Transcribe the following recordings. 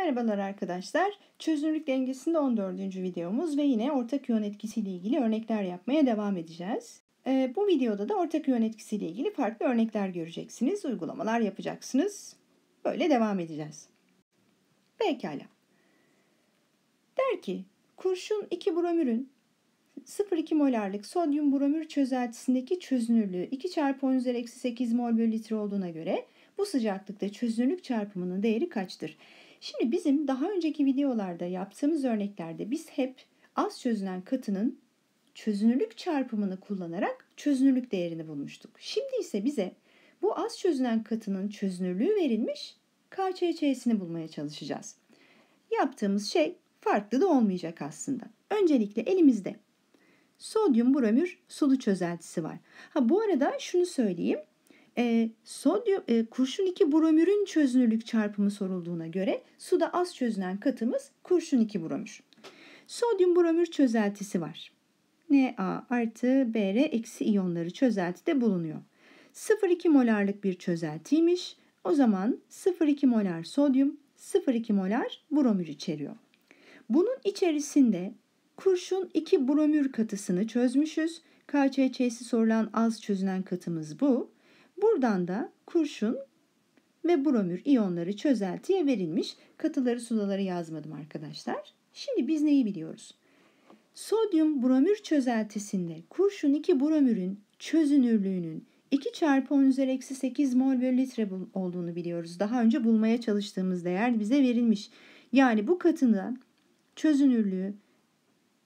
Merhabalar arkadaşlar. Çözünürlük dengesinde 14. videomuz ve yine ortak yön etkisiyle ilgili örnekler yapmaya devam edeceğiz. Ee, bu videoda da ortak yön etkisiyle ilgili farklı örnekler göreceksiniz, uygulamalar yapacaksınız. Böyle devam edeceğiz. Pekala. Der ki, kurşun 2 bromürün 0,2 molarlık sodyum bromür çözeltisindeki çözünürlüğü 2 çarpı 10 üzeri eksi 8 mol bölü litre olduğuna göre bu sıcaklıkta çözünürlük çarpımının değeri kaçtır? Şimdi bizim daha önceki videolarda yaptığımız örneklerde biz hep az çözünen katının çözünürlük çarpımını kullanarak çözünürlük değerini bulmuştuk. Şimdi ise bize bu az çözünen katının çözünürlüğü verilmiş KÇÇ'sini bulmaya çalışacağız. Yaptığımız şey farklı da olmayacak aslında. Öncelikle elimizde sodyum bromür sulu çözeltisi var. Ha bu arada şunu söyleyeyim. E, sodyum e, kurşun 2 bromürün çözünürlük çarpımı sorulduğuna göre suda az çözünen katımız kurşun 2 bromür. Sodyum bromür çözeltisi var. Na artı Br eksi iyonları çözeltide bulunuyor. 0,2 molarlık bir çözeltiymiş. O zaman 0,2 molar sodyum, 0,2 molar bromür içeriyor. Bunun içerisinde kurşun 2 bromür katısını çözmüşüz. KÇÇ'si sorulan az çözünen katımız bu. Buradan da kurşun ve bromür iyonları çözeltiye verilmiş. Katıları sudaları yazmadım arkadaşlar. Şimdi biz neyi biliyoruz? Sodyum bromür çözeltisinde kurşun 2 bromürün çözünürlüğünün 2 çarpı 10 üzeri eksi 8 mol bölü litre olduğunu biliyoruz. Daha önce bulmaya çalıştığımız değer bize verilmiş. Yani bu katında çözünürlüğü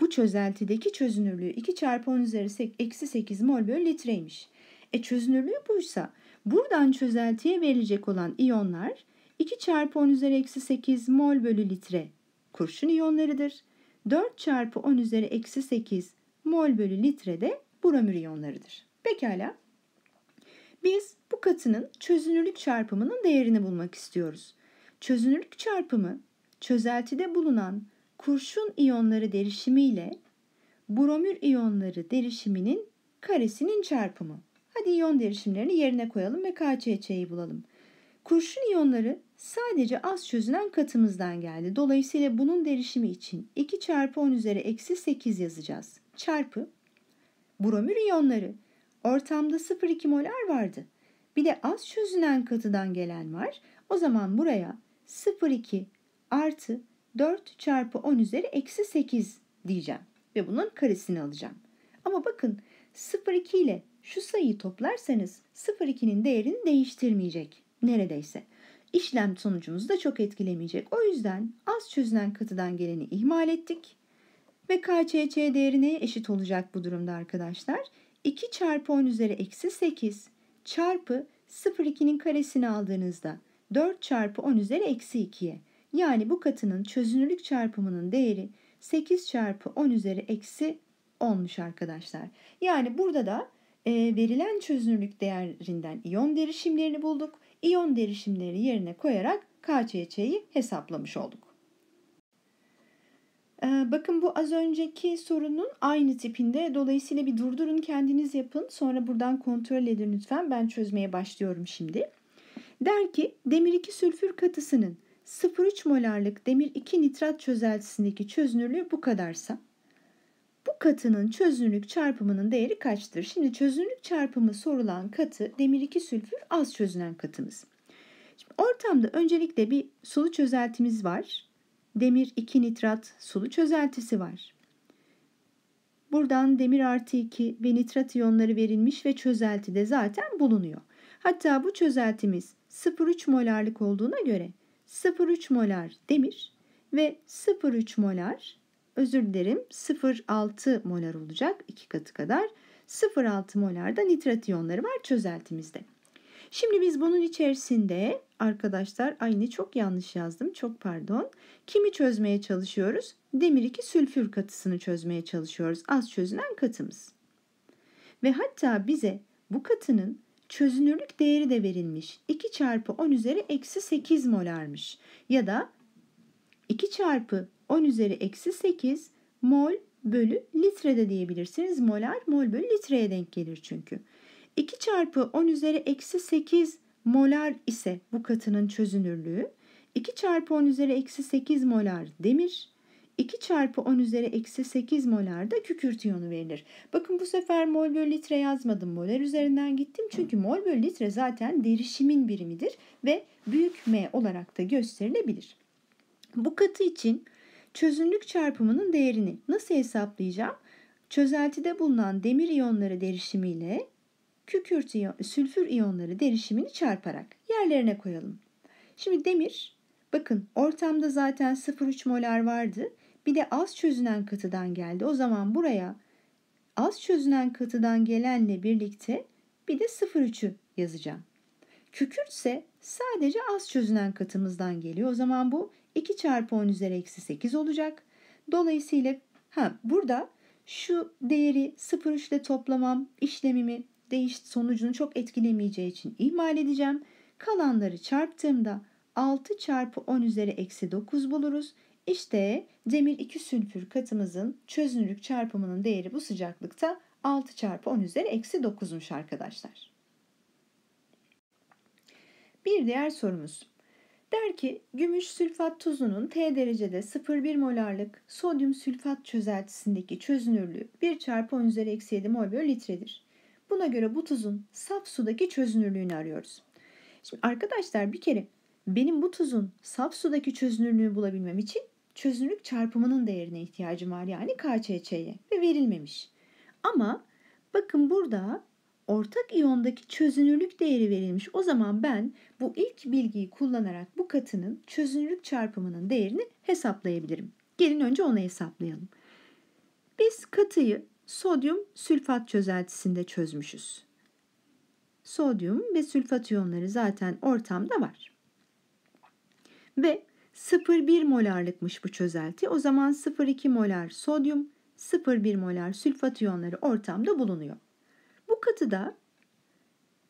bu çözeltideki çözünürlüğü 2 çarpı 10 üzeri eksi 8 mol bölü litreymiş. E çözünürlüğü buysa buradan çözeltiye verilecek olan iyonlar 2 çarpı 10 üzeri eksi 8 mol bölü litre kurşun iyonlarıdır. 4 çarpı 10 üzeri eksi 8 mol bölü litre de bromür iyonlarıdır. Pekala. Biz bu katının çözünürlük çarpımının değerini bulmak istiyoruz. Çözünürlük çarpımı çözeltide bulunan kurşun iyonları derişimi ile bromür iyonları derişiminin karesinin çarpımı. Hadi iyon derişimlerini yerine koyalım ve KÇÇ'yi bulalım. Kurşun iyonları sadece az çözünen katımızdan geldi. Dolayısıyla bunun derişimi için 2 çarpı 10 üzeri eksi 8 yazacağız. Çarpı bromür iyonları. Ortamda 0,2 molar vardı. Bir de az çözünen katıdan gelen var. O zaman buraya 0,2 artı 4 çarpı 10 üzeri eksi 8 diyeceğim. Ve bunun karesini alacağım. Ama bakın 0,2 ile şu sayıyı toplarsanız 0,2'nin değerini değiştirmeyecek neredeyse. İşlem sonucumuzu da çok etkilemeyecek. O yüzden az çözünen katıdan geleni ihmal ettik. Ve KCC değeri neye eşit olacak bu durumda arkadaşlar? 2 çarpı 10 üzeri eksi 8 çarpı 0,2'nin karesini aldığınızda 4 çarpı 10 üzeri eksi 2'ye. Yani bu katının çözünürlük çarpımının değeri 8 çarpı 10 üzeri eksi 10'muş arkadaşlar. Yani burada da e, verilen çözünürlük değerinden iyon derişimlerini bulduk. İyon derişimleri yerine koyarak KÇÇ'yi hesaplamış olduk. E, bakın bu az önceki sorunun aynı tipinde. Dolayısıyla bir durdurun kendiniz yapın. Sonra buradan kontrol edin lütfen. Ben çözmeye başlıyorum şimdi. Der ki demir 2 sülfür katısının 0,3 molarlık demir 2 nitrat çözeltisindeki çözünürlüğü bu kadarsa katının çözünürlük çarpımının değeri kaçtır? Şimdi çözünürlük çarpımı sorulan katı demir 2 sülfür az çözünen katımız. Şimdi ortamda öncelikle bir sulu çözeltimiz var. Demir 2 nitrat sulu çözeltisi var. Buradan demir artı 2 ve nitrat iyonları verilmiş ve çözeltide zaten bulunuyor. Hatta bu çözeltimiz 0,3 molarlık olduğuna göre 0,3 molar demir ve 0,3 molar özür dilerim 0,6 molar olacak iki katı kadar. 0,6 molarda nitrat iyonları var çözeltimizde. Şimdi biz bunun içerisinde arkadaşlar aynı çok yanlış yazdım çok pardon. Kimi çözmeye çalışıyoruz? Demir 2 sülfür katısını çözmeye çalışıyoruz. Az çözünen katımız. Ve hatta bize bu katının çözünürlük değeri de verilmiş. 2 çarpı 10 üzeri eksi 8 molarmış. Ya da 2 çarpı 10 üzeri eksi 8 mol bölü litre de diyebilirsiniz. Molar mol bölü litreye denk gelir çünkü. 2 çarpı 10 üzeri eksi 8 molar ise bu katının çözünürlüğü. 2 çarpı 10 üzeri eksi 8 molar demir. 2 çarpı 10 üzeri eksi 8 molar da kükürt iyonu verilir. Bakın bu sefer mol bölü litre yazmadım. Molar üzerinden gittim. Çünkü mol bölü litre zaten derişimin birimidir ve büyük M olarak da gösterilebilir. Bu katı için çözünürlük çarpımının değerini nasıl hesaplayacağım? Çözeltide bulunan demir iyonları derişimiyle kükürt iyon, sülfür iyonları derişimini çarparak yerlerine koyalım. Şimdi demir bakın ortamda zaten 0,3 molar vardı. Bir de az çözünen katıdan geldi. O zaman buraya az çözünen katıdan gelenle birlikte bir de 0,3'ü yazacağım. Kükürt ise sadece az çözünen katımızdan geliyor. O zaman bu 2 çarpı 10 üzeri eksi 8 olacak. Dolayısıyla ha, burada şu değeri 0 ile toplamam işlemimi değiş sonucunu çok etkilemeyeceği için ihmal edeceğim. Kalanları çarptığımda 6 çarpı 10 üzeri eksi 9 buluruz. İşte demir 2 sülfür katımızın çözünürlük çarpımının değeri bu sıcaklıkta 6 çarpı 10 üzeri eksi 9'muş arkadaşlar. Bir diğer sorumuz. Der ki gümüş sülfat tuzunun T derecede 0,1 molarlık sodyum sülfat çözeltisindeki çözünürlüğü 1 çarpı 10 üzeri eksi 7 mol bölü litredir. Buna göre bu tuzun saf sudaki çözünürlüğünü arıyoruz. Şimdi arkadaşlar bir kere benim bu tuzun saf sudaki çözünürlüğünü bulabilmem için çözünürlük çarpımının değerine ihtiyacım var yani KÇÇ'ye ve verilmemiş. Ama bakın burada ortak iyondaki çözünürlük değeri verilmiş. O zaman ben bu ilk bilgiyi kullanarak bu katının çözünürlük çarpımının değerini hesaplayabilirim. Gelin önce onu hesaplayalım. Biz katıyı sodyum sülfat çözeltisinde çözmüşüz. Sodyum ve sülfat iyonları zaten ortamda var. Ve 0,1 molarlıkmış bu çözelti. O zaman 0,2 molar sodyum, 0,1 molar sülfat iyonları ortamda bulunuyor. Bu katıda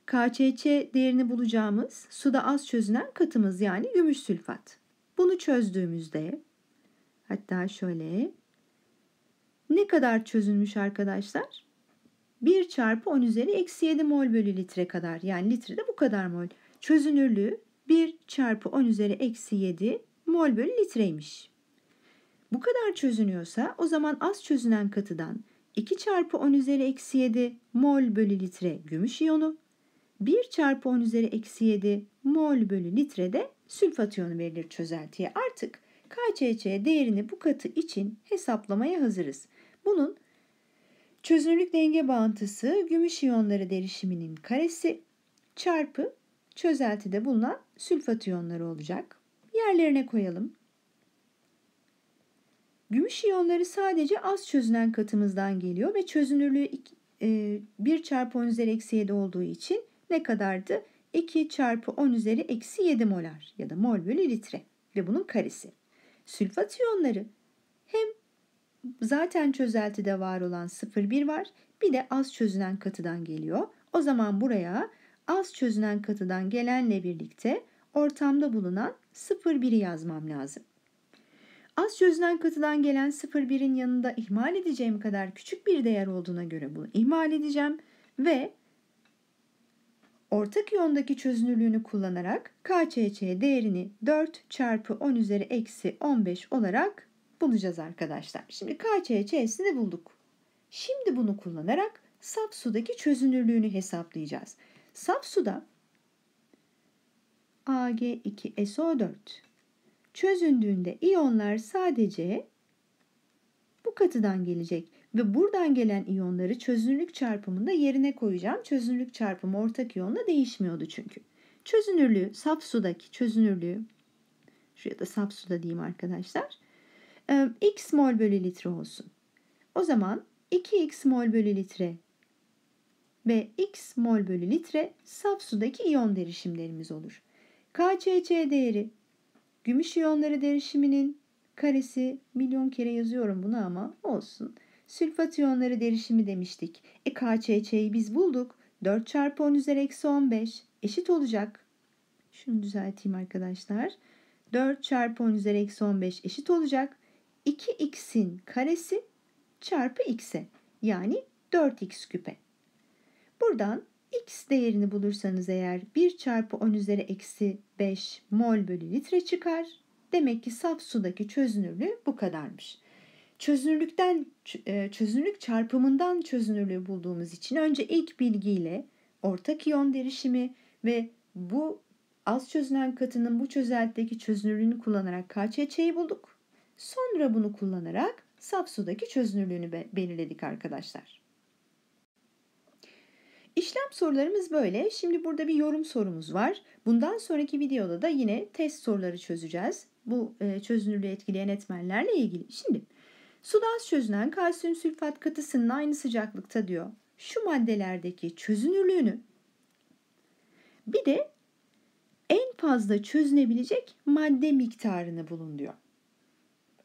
KÇÇ değerini bulacağımız suda az çözünen katımız yani gümüş sülfat. Bunu çözdüğümüzde hatta şöyle ne kadar çözünmüş arkadaşlar? 1 çarpı 10 üzeri eksi 7 mol bölü litre kadar. Yani litrede bu kadar mol. Çözünürlüğü 1 çarpı 10 üzeri eksi 7 mol bölü litreymiş. Bu kadar çözünüyorsa o zaman az çözünen katıdan 2 çarpı 10 üzeri eksi 7 mol bölü litre gümüş iyonu, 1 çarpı 10 üzeri eksi 7 mol bölü litre de sülfat iyonu verilir çözeltiye. Artık KCC değerini bu katı için hesaplamaya hazırız. Bunun çözünürlük denge bağıntısı gümüş iyonları derişiminin karesi çarpı çözeltide bulunan sülfat iyonları olacak. Yerlerine koyalım. Gümüş iyonları sadece az çözünen katımızdan geliyor ve çözünürlüğü 1 e, çarpı 10 üzeri eksi 7 olduğu için ne kadardı? 2 çarpı 10 üzeri eksi 7 molar ya da mol bölü litre ve bunun karesi. Sülfat iyonları hem zaten çözeltide var olan 0,1 var bir de az çözünen katıdan geliyor. O zaman buraya az çözünen katıdan gelenle birlikte ortamda bulunan 0,1'i yazmam lazım. Az çözülen katıdan gelen 0,1'in yanında ihmal edeceğim kadar küçük bir değer olduğuna göre bunu ihmal edeceğim ve ortak iyondaki çözünürlüğünü kullanarak KÇÇ değerini 4 çarpı 10 üzeri eksi 15 olarak bulacağız arkadaşlar. Şimdi KÇÇ'sini bulduk. Şimdi bunu kullanarak saf sudaki çözünürlüğünü hesaplayacağız. Saf suda Ag2SO4 çözündüğünde iyonlar sadece bu katıdan gelecek ve buradan gelen iyonları çözünürlük çarpımında yerine koyacağım. Çözünürlük çarpımı ortak iyonla değişmiyordu çünkü. Çözünürlüğü saf sudaki çözünürlüğü şuraya da saf suda diyeyim arkadaşlar. Iı, x mol bölü litre olsun. O zaman 2x mol bölü litre ve x mol bölü litre saf sudaki iyon derişimlerimiz olur. KCC değeri Gümüş iyonları derişiminin karesi milyon kere yazıyorum bunu ama olsun. Sülfat iyonları derişimi demiştik. E KÇÇ'yi biz bulduk. 4 çarpı 10 üzeri eksi 15 eşit olacak. Şunu düzelteyim arkadaşlar. 4 çarpı 10 üzeri eksi 15 eşit olacak. 2x'in karesi çarpı x'e yani 4x küpe. Buradan x değerini bulursanız eğer 1 çarpı 10 üzeri eksi 5 mol bölü litre çıkar. Demek ki saf sudaki çözünürlüğü bu kadarmış. Çözünürlükten e, çözünürlük çarpımından çözünürlüğü bulduğumuz için önce ilk bilgiyle ortak iyon derişimi ve bu az çözünen katının bu çözeltideki çözünürlüğünü kullanarak KÇÇ'yi bulduk. Sonra bunu kullanarak saf sudaki çözünürlüğünü belirledik arkadaşlar. İşlem sorularımız böyle. Şimdi burada bir yorum sorumuz var. Bundan sonraki videoda da yine test soruları çözeceğiz. Bu e, çözünürlüğü etkileyen etmenlerle ilgili. Şimdi suda az çözünen kalsiyum sülfat katısının aynı sıcaklıkta diyor. Şu maddelerdeki çözünürlüğünü bir de en fazla çözünebilecek madde miktarını bulun diyor.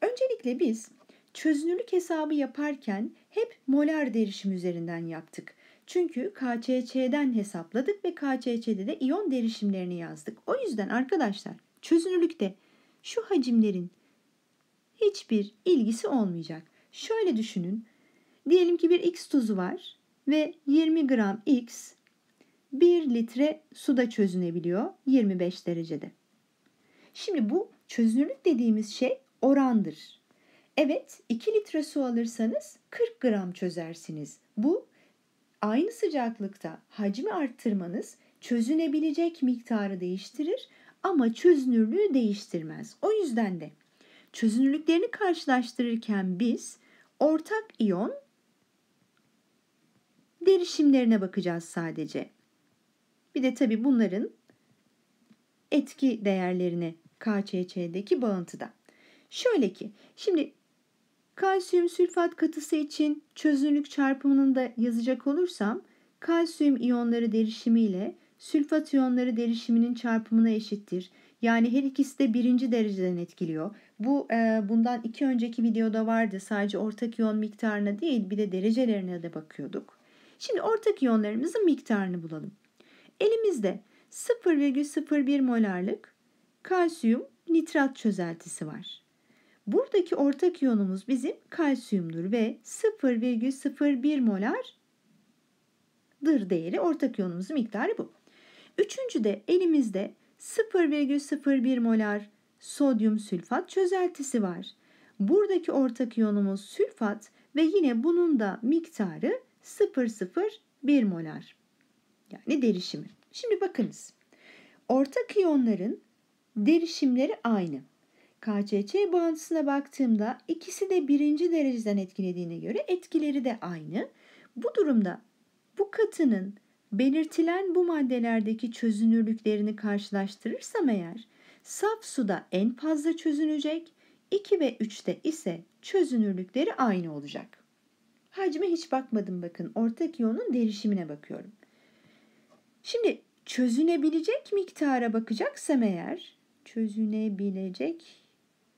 Öncelikle biz çözünürlük hesabı yaparken hep molar derişim üzerinden yaptık. Çünkü KÇÇ'den hesapladık ve KÇÇ'de de iyon derişimlerini yazdık. O yüzden arkadaşlar çözünürlükte şu hacimlerin hiçbir ilgisi olmayacak. Şöyle düşünün. Diyelim ki bir X tuzu var ve 20 gram X 1 litre suda çözünebiliyor 25 derecede. Şimdi bu çözünürlük dediğimiz şey orandır. Evet 2 litre su alırsanız 40 gram çözersiniz. Bu Aynı sıcaklıkta hacmi arttırmanız çözünebilecek miktarı değiştirir ama çözünürlüğü değiştirmez. O yüzden de çözünürlüklerini karşılaştırırken biz ortak iyon derişimlerine bakacağız sadece. Bir de tabi bunların etki değerlerine KÇÇ'deki bağıntıda. Şöyle ki şimdi Kalsiyum sülfat katısı için çözünürlük çarpımını da yazacak olursam kalsiyum iyonları derişimi ile sülfat iyonları derişiminin çarpımına eşittir. Yani her ikisi de birinci dereceden etkiliyor. Bu e, bundan iki önceki videoda vardı. Sadece ortak iyon miktarına değil bir de derecelerine de bakıyorduk. Şimdi ortak iyonlarımızın miktarını bulalım. Elimizde 0,01 molarlık kalsiyum nitrat çözeltisi var. Buradaki ortak iyonumuz bizim kalsiyumdur ve 0,01 molar dır değeri ortak iyonumuzun miktarı bu. Üçüncü de elimizde 0,01 molar sodyum sülfat çözeltisi var. Buradaki ortak iyonumuz sülfat ve yine bunun da miktarı 0,01 molar. Yani derişimi. Şimdi bakınız. Ortak iyonların derişimleri aynı. KCC bağıntısına baktığımda ikisi de birinci dereceden etkilediğine göre etkileri de aynı. Bu durumda bu katının belirtilen bu maddelerdeki çözünürlüklerini karşılaştırırsam eğer saf suda en fazla çözünecek, 2 ve 3'te ise çözünürlükleri aynı olacak. Hacme hiç bakmadım bakın. Ortak iyonun derişimine bakıyorum. Şimdi çözünebilecek miktara bakacaksam eğer çözünebilecek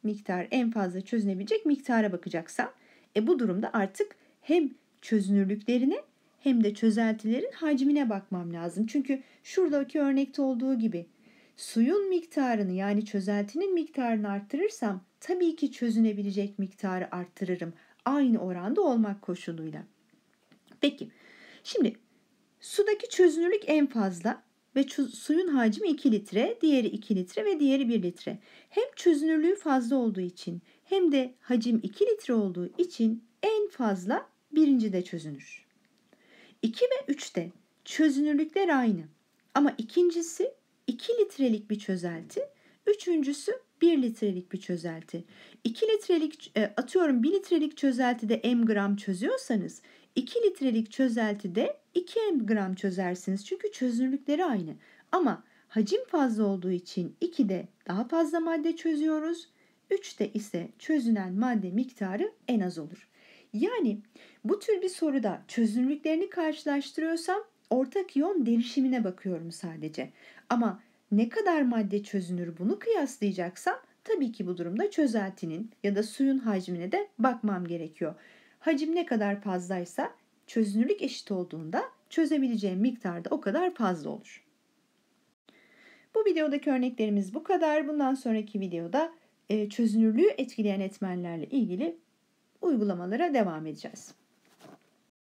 miktar en fazla çözünebilecek miktara bakacaksam e bu durumda artık hem çözünürlüklerine hem de çözeltilerin hacmine bakmam lazım. Çünkü şuradaki örnekte olduğu gibi suyun miktarını yani çözeltinin miktarını arttırırsam tabii ki çözünebilecek miktarı arttırırım. Aynı oranda olmak koşuluyla. Peki şimdi sudaki çözünürlük en fazla ve suyun hacmi 2 litre, diğeri 2 litre ve diğeri 1 litre. Hem çözünürlüğü fazla olduğu için hem de hacim 2 litre olduğu için en fazla birinci de çözünür. 2 ve 3 de çözünürlükler aynı. Ama ikincisi 2 litrelik bir çözelti, üçüncüsü 1 litrelik bir çözelti. 2 litrelik e, atıyorum 1 litrelik çözeltide m gram çözüyorsanız 2 litrelik çözeltide 2 gram çözersiniz. Çünkü çözünürlükleri aynı. Ama hacim fazla olduğu için 2'de daha fazla madde çözüyoruz. 3'te ise çözünen madde miktarı en az olur. Yani bu tür bir soruda çözünürlüklerini karşılaştırıyorsam ortak iyon derişimine bakıyorum sadece. Ama ne kadar madde çözünür bunu kıyaslayacaksam tabii ki bu durumda çözeltinin ya da suyun hacmine de bakmam gerekiyor. Hacim ne kadar fazlaysa çözünürlük eşit olduğunda çözebileceğim miktar da o kadar fazla olur. Bu videodaki örneklerimiz bu kadar. Bundan sonraki videoda e, çözünürlüğü etkileyen etmenlerle ilgili uygulamalara devam edeceğiz.